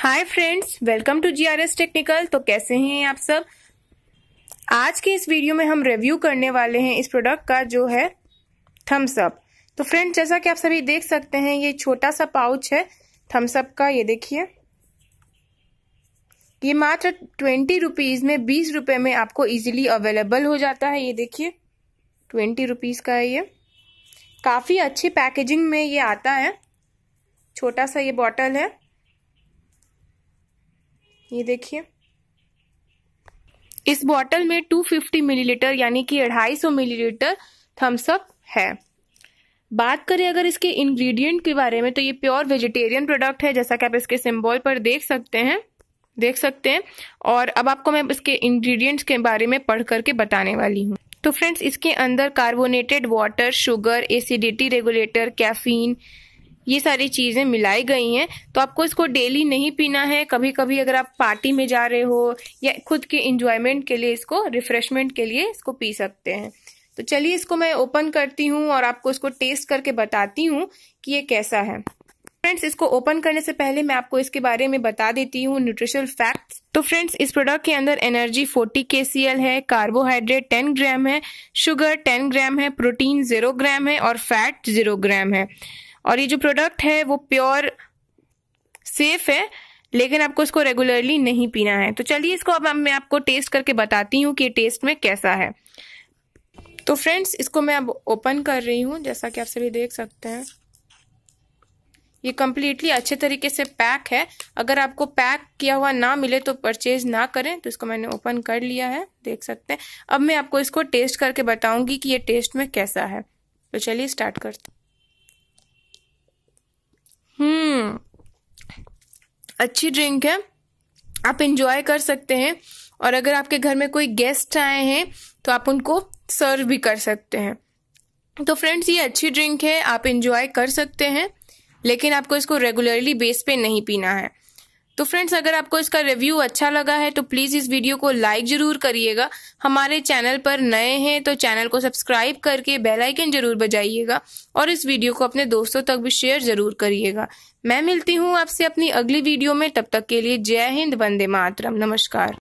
hi friends welcome to GRS technical तो कैसे हैं आप सब आज के इस वीडियो में हम रिव्यू करने वाले हैं इस प्रोडक्ट का जो है थम्स अप तो फ्रेंड्स जैसा कि आप सभी देख सकते हैं ये छोटा सा पाउच है थम्स अप का ये देखिए ये मात्र ट्वेंटी रुपीज में बीस रुपए में आपको इजीली अवेलेबल हो जाता है ये देखिए ट्वेंटी रुपीज का है ये काफी अच्छी पैकेजिंग में ये आता है छोटा सा ये बॉटल है ये देखिए इस बॉटल में 250 मिलीलीटर यानी कि अढ़ाई सौ मिलीलीटर थम्सअप है बात करें अगर इसके इंग्रेडिएंट के बारे में तो ये प्योर वेजिटेरियन प्रोडक्ट है जैसा कि आप इसके सिंबल पर देख सकते हैं देख सकते हैं और अब आपको मैं इसके इंग्रेडिएंट्स के बारे में पढ़ करके बताने वाली हूँ तो फ्रेंड्स इसके अंदर carbonated water sugar acidity regulator caffeine ये सारी चीजें मिलाई गई हैं तो आपको इसको डेली नहीं पीना है कभी कभी अगर आप पार्टी में जा रहे हो या खुद के इंजॉयमेंट के लिए इसको रिफ्रेशमेंट के लिए इसको पी सकते हैं तो चलिए इसको मैं ओपन करती हूँ और आपको इसको टेस्ट करके बताती हूँ कि ये कैसा है फ्रेंड्स इसको ओपन करने से पहले मैं आपको इसके बारे में बता देती हूँ न्यूट्रिशनल फैक्ट्स तो फ्रेंड्स इस प्रोडक्ट के अंदर एनर्जी 40 के है कार्बोहाइड्रेट 10 ग्राम है शुगर 10 ग्राम है प्रोटीन 0 ग्राम है और फैट 0 ग्राम है और ये जो प्रोडक्ट है वो प्योर सेफ है लेकिन आपको इसको रेगुलरली नहीं पीना है तो चलिए इसको अब मैं आपको टेस्ट करके बताती हूँ कि टेस्ट में कैसा है तो फ्रेंड्स इसको मैं अब ओपन कर रही हूँ जैसा कि आप सभी देख सकते हैं ये कम्प्लीटली अच्छे तरीके से पैक है अगर आपको पैक किया हुआ ना मिले तो परचेज ना करें तो इसको मैंने ओपन कर लिया है देख सकते हैं अब मैं आपको इसको टेस्ट करके बताऊंगी कि ये टेस्ट में कैसा है तो चलिए स्टार्ट करते हैं अच्छी ड्रिंक है आप इंजॉय कर सकते हैं और अगर आपके घर में कोई गेस्ट आए हैं तो आप उनको सर्व भी कर सकते हैं तो फ्रेंड्स ये अच्छी ड्रिंक है आप इंजॉय कर सकते हैं लेकिन आपको इसको रेगुलरली बेस पे नहीं पीना है तो फ्रेंड्स अगर आपको इसका रिव्यू अच्छा लगा है तो प्लीज़ इस वीडियो को लाइक ज़रूर करिएगा हमारे चैनल पर नए हैं तो चैनल को सब्सक्राइब करके बेल आइकन ज़रूर बजाइएगा और इस वीडियो को अपने दोस्तों तक भी शेयर ज़रूर करिएगा मैं मिलती हूँ आपसे अपनी अगली वीडियो में तब तक के लिए जय हिंद वंदे मातरम नमस्कार